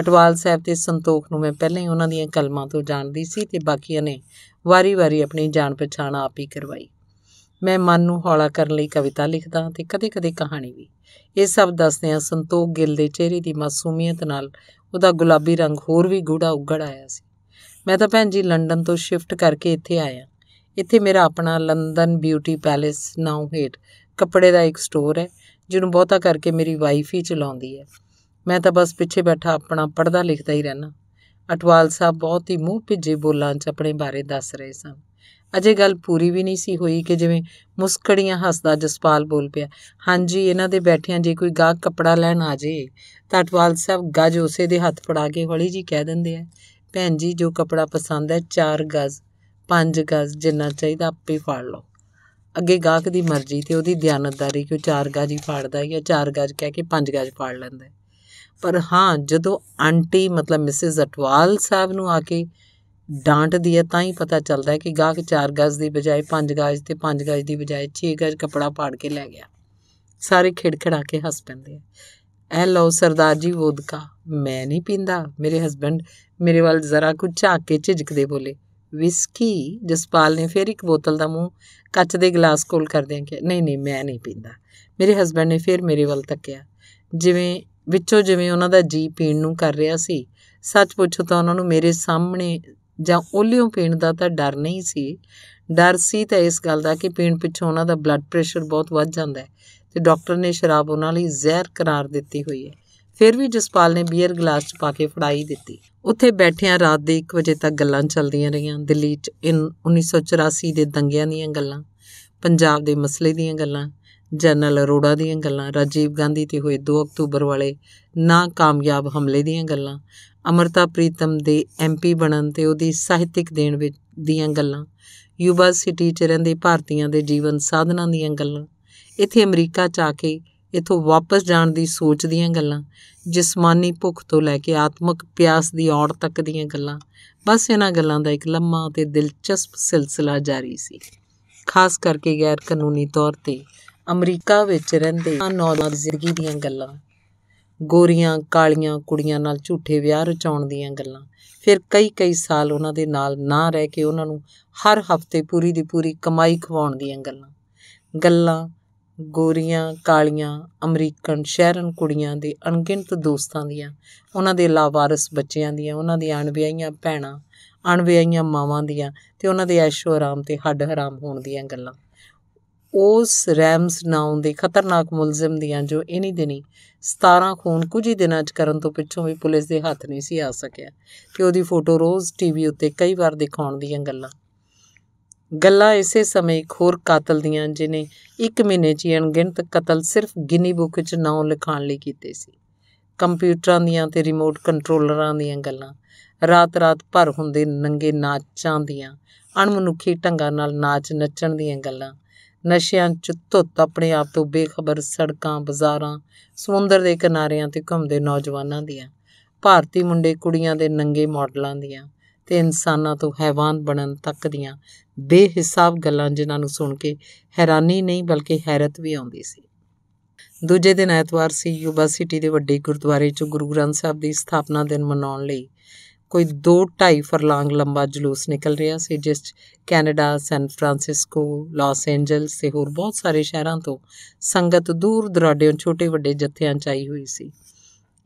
ਅਟਵਾਲ ਸਾਹਿਬ ਤੇ ਸੰਤੋਖ ਨੂੰ ਮੈਂ ਪਹਿਲਾਂ ਹੀ ਉਹਨਾਂ ਦੀਆਂ ਕਲਮਾਂ ਤੋਂ ਜਾਣਦੀ ਸੀ ਤੇ ਬਾਕੀਆਂ ਨੇ ਵਾਰੀ-ਵਾਰੀ ਆਪਣੀ ਜਾਣ ਪਛਾਣ ਆਪ ਹੀ ਕਰਵਾਈ ਮੈਂ ਮਨ ਨੂੰ ਹੌਲਾ ਕਰਨ ਲਈ ਕਵਿਤਾ ਲਿਖਦਾ ਤੇ ਕਦੇ-ਕਦੇ ਕਹਾਣੀ ਵੀ ਇਹ ਸਭ ਦੱਸਦਿਆਂ ਸੰਤੋਖ ਗਿੱਲ ਦੇ ਚਿਹਰੇ ਦੀ ਮਾਸੂਮੀਅਤ ਨਾਲ ਉਹਦਾ ਗੁਲਾਬੀ ਰੰਗ ਹੋਰ ਵੀ ਗੂੜਾ ਉੱਗੜ ਆਇਆ ਸੀ ਮੈਂ ਤਾਂ ਭੈਣ ਜੀ ਲੰਡਨ ਤੋਂ ਸ਼ਿਫਟ ਕਰਕੇ ਇੱਥੇ ਆਇਆ ਇੱਥੇ ਮੇਰਾ ਆਪਣਾ ਲੰਡਨ ਬਿਊਟੀ ਪੈਲੇਸ ਨਾਉ ਹੇਟ ਕੱਪੜੇ ਦਾ ਇੱਕ ਸਟੋਰ ਹੈ ਜਿਹਨੂੰ ਬਹੁਤਾ ਕਰਕੇ ਮੇਰੀ ਵਾਈਫ ਹੀ ਚਲਾਉਂਦੀ ਹੈ ਮੈਂ ਤਾਂ ਬਸ ਪਿੱਛੇ ਬੈਠਾ ਆਪਣਾ ਪੜਦਾ ਲਿਖਦਾ ਹੀ ਰਹਿਣਾ ਅਟਵਾਲ ਸਾਹਿਬ ਬਹੁਤ ਹੀ ਮੂੰਹ ਭਿੱਜੇ ਬੋਲਾਂ 'ਚ ਆਪਣੇ ਬਾਰੇ ਦੱਸ ਰਹੇ ਸਨ ਅਜੇ ਗੱਲ ਪੂਰੀ ਵੀ ਨਹੀਂ ਸੀ ਹੋਈ ਕਿ ਜਿਵੇਂ ਮੁਸਕੜੀਆਂ ਹੱਸਦਾ ਜਸਪਾਲ ਬੋਲ ਪਿਆ ਹਾਂਜੀ ਇਹਨਾਂ ਦੇ ਬੈਠਿਆਂ ਜੇ ਕੋਈ ਗਾਹਕ ਕੱਪੜਾ ਲੈਣ ਆ ਜੇ ਟਵਾਲ ਸਾਹਿਬ ਗੱਜ ਉਸੇ ਦੇ ਹੱਥ ਫੜਾ ਕੇ ਹੌਲੀ ਜੀ ਕਹਿ ਦਿੰਦੇ ਆ ਭੈਣ ਜੀ ਜੋ ਕੱਪੜਾ ਪਸੰਦ ਹੈ 4 ਗਜ਼ 5 ਗਜ਼ ਜਿੰਨਾ ਚਾਹੀਦਾ ਆਪੇ ਫੜ ਲਓ ਅੱਗੇ ਗਾਹਕ ਦੀ ਮਰਜ਼ੀ ਤੇ ਉਹਦੀ ਦਿਆਨਤਦਾਰੀ ਕਿ ਉਹ 4 ਗਜ਼ ਹੀ ਫੜਦਾ ਜਾਂ 4 ਗਜ਼ ਕਹਿ ਕੇ 5 ਗਜ਼ ਫੜ ਲੈਂਦਾ ਪਰ ਹਾਂ ਜਦੋਂ ਆਂਟੀ ਮਤਲਬ ਮਿਸਿਸ ਅਟਵਾਲ ਸਾਹਿਬ ਨੂੰ ਆ ਕੇ ਡਾਂਟਦੀ ਹੈ ਤਾਂ ਹੀ ਪਤਾ ਚੱਲਦਾ ਹੈ ਕਿ ਗਾਹਕ 4 ਗਜ਼ ਦੀ ਬਜਾਏ 5 ਗਜ਼ ਤੇ 5 ਗਜ਼ ਦੀ ਬਜਾਏ 6 ਗਜ਼ ਕਪੜਾ ਪਾੜ ਕੇ ਲੈ ਗਿਆ ਸਾਰੇ ਖਿੜਖੜਾ ਕੇ ਹੱਸ ਪੈਂਦੇ ਐ ਐ ਲਓ ਸਰਦਾਰ ਜੀ ਵੋਦਕਾ ਮੈਂ ਨਹੀਂ ਪੀਂਦਾ ਮੇਰੇ ਹਸਬੰਡ ਮੇਰੇ ਵੱਲ ਜ਼ਰਾ ਕੁ ਝਾਕ ਕੇ ਝਿਜਕਦੇ ਬੋਲੇ ਵਿਸਕੀ ਜਸਪਾਲ ਨੇ ਫੇਰ ਇੱਕ ਬੋਤਲ ਦਾ ਮੂੰਹ ਕੱਚ ਦੇ ਗਲਾਸ ਕੋਲ ਕਰਦਿਆਂ ਕਿ ਨਹੀਂ ਨਹੀਂ ਮੈਂ ਨਹੀਂ ਪੀਂਦਾ ਮੇਰੇ ਹਸਬੰਡ ਨੇ ਫੇਰ ਮੇਰੇ ਵੱਲ ਤੱਕਿਆ ਜਿਵੇਂ ਵਿੱਚੋਂ ਜਿਵੇਂ ਉਹਨਾਂ ਦਾ ਜੀ ਪੀਣ ਨੂੰ ਕਰ ਰਿਹਾ ਸੀ ਸੱਚ ਪੁੱਛੋ ਤਾਂ ਉਹਨਾਂ ਨੂੰ ਮੇਰੇ ਸਾਹਮਣੇ ਜਾਂ ਓਲਿਓ ਪੀਣ ਦਾ ਤਾਂ ਡਰ ਨਹੀਂ ਸੀ ਡਰ ਸੀ ਤਾਂ ਇਸ ਗੱਲ ਦਾ ਕਿ ਪੀਣ ਪਿੱਛੋਂ ਉਹਨਾਂ ਦਾ ਬਲੱਡ ਪ੍ਰੈਸ਼ਰ ਬਹੁਤ ਵੱਧ ਜਾਂਦਾ ਹੈ ਤੇ ਡਾਕਟਰ ਨੇ ਸ਼ਰਾਬ ਉਹਨਾਂ ਲਈ ਜ਼ਹਿਰ ਕਰਾਰ ਦਿੱਤੀ ਹੋਈ ਹੈ ਫਿਰ ਵੀ ਜਸਪਾਲ ਨੇ ਬੀਅਰ ਗਲਾਸ 'ਚ ਪਾ ਕੇ ਫੜਾਈ ਦਿੱਤੀ ਉੱਥੇ ਬੈਠਿਆਂ ਰਾਤ ਦੇ 1 ਵਜੇ ਤੱਕ ਗੱਲਾਂ ਚੱਲਦੀਆਂ ਰਹੀਆਂ ਦਿੱਲੀ 'ਚ 1984 ਦੇ ਦੰਗਿਆਂ ਦੀਆਂ ਗੱਲਾਂ ਪੰਜਾਬ ਦੇ ਮਸਲੇ ਦੀਆਂ ਗੱਲਾਂ ਜਨਰਲ ਅਰੋੜਾ ਦੀਆਂ ਗੱਲਾਂ ਰਾਜੀਵ ਗਾਂਧੀ ਤੇ ਹੋਏ 2 ਅਕਤੂਬਰ ਵਾਲੇ ਨਾਕਾਮਯਾਬ ਹਮਲੇ ਦੀਆਂ ਗੱਲਾਂ ਅਮਰਤਾ ਪ੍ਰੀਤਮ ਦੇ ਐਮਪੀ ਬਣਨ ਤੇ ਉਹਦੀ ਸਾਹਿਤਿਕ ਦੇਣ ਵਿੱਚ ਦੀਆਂ ਗੱਲਾਂ ਯੂਬਾ ਸਿਟੀ 'ਚ ਰਹਿੰਦੇ ਭਾਰਤੀਆਂ ਦੇ ਜੀਵਨ ਸਾਧਨਾ ਦੀਆਂ ਗੱਲਾਂ ਇੱਥੇ ਅਮਰੀਕਾ 'ਚ ਆ ਕੇ ਇਥੋਂ ਵਾਪਸ ਜਾਣ ਦੀ ਸੋਚ ਦੀਆਂ ਗੱਲਾਂ ਜਿਸਮਾਨੀ ਭੁੱਖ ਤੋਂ ਲੈ ਕੇ ਆਤਮਿਕ ਪਿਆਸ ਦੀ ਔੜ ਤੱਕ ਦੀਆਂ ਗੱਲਾਂ ਬਸ ਇਹਨਾਂ ਗੱਲਾਂ ਦਾ ਇੱਕ ਲੰਮਾ ਤੇ ਦਿਲਚਸਪ ਸਿਲਸਿਲਾ ਜਾਰੀ ਸੀ ਖਾਸ ਕਰਕੇ ਗੈਰ ਕਾਨੂੰਨੀ ਤੌਰ ਤੇ ਅਮਰੀਕਾ ਵਿੱਚ ਰਹਿੰਦੇ ਨੌਜਵਾਨ ਜ਼ਿੰਦਗੀ ਦੀਆਂ ਗੱਲਾਂ ਗੋਰੀਆਂ ਕਾਲੀਆਂ ਕੁੜੀਆਂ ਨਾਲ ਝੂਠੇ ਵਿਆਹ ਰਚਾਉਣ ਦੀਆਂ ਗੱਲਾਂ ਫਿਰ ਕਈ ਕਈ ਸਾਲ ਉਹਨਾਂ ਦੇ ਨਾਲ ਨਾ ਰਹਿ ਕੇ ਉਹਨਾਂ ਨੂੰ ਹਰ ਹਫਤੇ ਪੂਰੀ ਦੀ ਪੂਰੀ ਕਮਾਈ ਖਵਾਉਣ ਦੀਆਂ ਗੱਲਾਂ ਗੱਲਾਂ ਗੋਰੀਆਂ ਕਾਲੀਆਂ ਅਮਰੀਕਨ ਸ਼ਹਿਰਨ ਕੁੜੀਆਂ ਦੇ ਅਣਗਿਣਤ ਦੋਸਤਾਂ ਦੀਆਂ ਉਹਨਾਂ ਦੇ ਲਾਵਾਰਿਸ ਬੱਚਿਆਂ ਦੀਆਂ ਉਹਨਾਂ ਦੀਆਂ ਅਣਵਿਆਹੀਆਂ ਭੈਣਾਂ ਅਣਵਿਆਹੀਆਂ ਮਾਵਾਂ ਦੀਆਂ ਤੇ ਉਹਨਾਂ ਦੇ ਐਸ਼ੋ ਆਰਾਮ ਤੇ ਹੱਡ ਹਰਾਮ ਹੋਣ ਦੀਆਂ ਗੱਲਾਂ ਉਸ ਰੈਮਸ ਨਾਉਂ ਦੇ ਖਤਰਨਾਕ ਮੁਲਜ਼ਮ ਦੀਆਂ ਜੋ ਇਨੀ ਦਿਨੀ 17 ਖੂਨ ਕੁਝ ਹੀ ਦਿਨਾਂ 'ਚ ਕਰਨ ਤੋਂ ਪਿੱਛੋਂ ਵੀ ਪੁਲਿਸ ਦੇ ਹੱਥ ਨਹੀਂ ਸੀ ਆ ਸਕਿਆ ਤੇ ਉਹਦੀ ਫੋਟੋ ਰੋਜ਼ ਟੀਵੀ ਉੱਤੇ ਕਈ ਵਾਰ ਦਿਖਾਉਣ ਦੀਆਂ ਗੱਲਾਂ ਗੱਲਾਂ ਇਸੇ ਸਮੇਂ ਖੋਰ ਕਾਤਲ ਦੀਆਂ ਜਿਨੇ 1 ਮਹੀਨੇ 'ਚ ਅਣਗਿਣਤ ਕਤਲ ਸਿਰਫ ਗਿਨੀ ਬੁੱਕ 'ਚ ਨਾਂ ਲਿਖਾਉਣ ਲਈ ਕੀਤੇ ਸੀ ਕੰਪਿਊਟਰਾਂ ਦੀਆਂ ਤੇ ਰਿਮੋਟ ਕੰਟਰੋਲਰਾਂ ਦੀਆਂ ਗੱਲਾਂ ਰਾਤ-ਰਾਤ ਭਰ ਹੁੰਦੇ ਨੰਗੇ ਨਾਚਾਂ ਦੀਆਂ ਅਣਮਨੁੱਖੀ ਢੰਗਾਂ ਨਾਲ ਨਾਚ ਨੱਚਣ ਦੀਆਂ ਗੱਲਾਂ ਨਸ਼ਿਆਂ 'ਚ ਧੁੱਤ ਆਪਣੇ ਆਪ ਤੋਂ ਬੇਖਬਰ ਸੜਕਾਂ ਬਾਜ਼ਾਰਾਂ ਸਮੁੰਦਰ ਦੇ ਕਿਨਾਰਿਆਂ ਤੇ ਘੁੰਮਦੇ ਨੌਜਵਾਨਾਂ ਦੀਆਂ ਭਾਰਤੀ ਮੁੰਡੇ ਕੁੜੀਆਂ ਦੇ ਨੰਗੇ ਮਾਡਲਾਂ ਦੀਆਂ ਤੇ ਇਨਸਾਨਾਂ ਤੋਂ ਹੈਵਾਨ ਬਣਨ ਤੱਕ ਦੀਆਂ ਬੇਹਿਸਾਬ ਗੱਲਾਂ ਜਿਨ੍ਹਾਂ ਨੂੰ ਸੁਣ ਕੇ ਹੈਰਾਨੀ ਨਹੀਂ ਬਲਕਿ ਹੈਰਤ ਵੀ ਆਉਂਦੀ ਸੀ ਦੂਜੇ ਦਿਨ ਐਤਵਾਰ ਸੀ ਯੂਬਾ ਸਿਟੀ ਦੇ ਵੱਡੇ ਗੁਰਦੁਆਰੇ 'ਚ ਗੁਰੂ ਗ੍ਰੰਥ ਸਾਹਿਬ ਦੀ ਸਥਾਪਨਾ ਦਿਨ ਮਨਾਉਣ ਲਈ ਕੋਈ 2.5 ਫਰਲਾਂਗ ਲੰਬਾ ਜਲੂਸ ਨਿਕਲ ਰਿਹਾ ਸੀ ਜਿਸ 'ਚ Canada San Francisco Los Angeles ਸੇ ਹੋਰ ਬਹੁਤ ਸਾਰੇ ਸ਼ਹਿਰਾਂ ਤੋਂ ਸੰਗਤ ਦੂਰ ਦਰਾਡਿਓਂ ਛੋਟੇ ਵੱਡੇ ਜਥਿਆਂ 'ਚ ਆਈ ਹੋਈ ਸੀ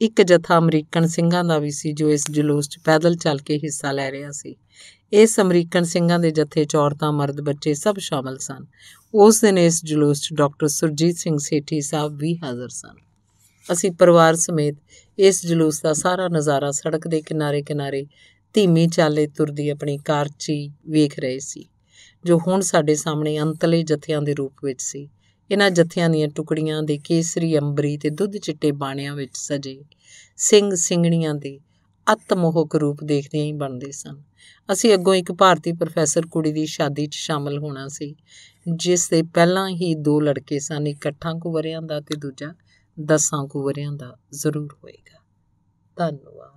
ਇੱਕ ਜਥਾ ਅਮਰੀਕਨ ਸਿੰਘਾਂ ਦਾ ਵੀ ਸੀ ਜੋ ਇਸ ਜਲੂਸ 'ਚ ਪੈਦਲ ਚੱਲ ਕੇ ਹਿੱਸਾ ਲੈ ਰਿਹਾ ਸੀ ਇਸ ਅਮਰੀਕਨ ਸਿੰਘਾਂ ਦੇ ਜਥੇ 'ਚ ਔਰਤਾਂ ਮਰਦ ਬੱਚੇ ਸਭ ਸ਼ਾਮਲ ਸਨ ਉਸ ਦਿਨ ਇਸ ਜਲੂਸ 'ਚ ਡਾਕਟਰ ਸੁਰਜੀਤ ਸਿੰਘ ਸੇਠੀ ਸਾਹਿਬ ਵੀ ਹਾਜ਼ਰ ਸਨ ਅਸੀਂ ਪਰਿਵਾਰ ਸਮੇਤ ਇਸ ਜਲੂਸ ਦਾ ਸਾਰਾ ਨਜ਼ਾਰਾ ਸੜਕ ਦੇ ਕਿਨਾਰੇ-ਕਿਨਾਰੇ ਧੀਮੀ ਚਾਲੇ ਤੁਰਦੀ ਆਪਣੀ ਕਾਰ 'ਚ ਵੇਖ ਰਹੇ ਸੀ ਜੋ ਹੁਣ ਸਾਡੇ ਸਾਹਮਣੇ ਅੰਤਲੇ ਜਥਿਆਂ ਦੇ ਰੂਪ ਵਿੱਚ ਸੀ ਇਹਨਾਂ ਜਥਿਆਂ ਦੀਆਂ ਟੁਕੜੀਆਂ ਦੇ ਕੇਸਰੀ ਅੰਬਰੀ ਤੇ ਦੁੱਧ ਚਿੱਟੇ ਬਾਣਿਆਂ ਵਿੱਚ ਸਜੇ ਸਿੰਘ ਸਿੰਘਣੀਆਂ ਦੇ ਅਤਮੋਹਕ ਰੂਪ ਦੇਖਦੇ ਹੀ ਬਣਦੇ ਸਨ ਅਸੀਂ ਅੱਗੋਂ ਇੱਕ ਭਾਰਤੀ ਪ੍ਰੋਫੈਸਰ ਕੁੜੀ ਦੀ ਸ਼ਾਦੀ 'ਚ ਸ਼ਾਮਲ ਹੋਣਾ ਸੀ ਜਿਸ ਦੇ ਪਹਿਲਾਂ ਹੀ ਦੋ ਲੜਕੇ ਸਨ ਇਕੱਠਾਂ ਕੁ ਵਰਿਆਂ ਦਾ ਤੇ ਦੂਜਾ ਦਸਾਂ ਕੁ ਵਰਿਆਂ ਦਾ ਜ਼ਰੂਰ ਹੋਏਗਾ ਧੰਨਵਾਦ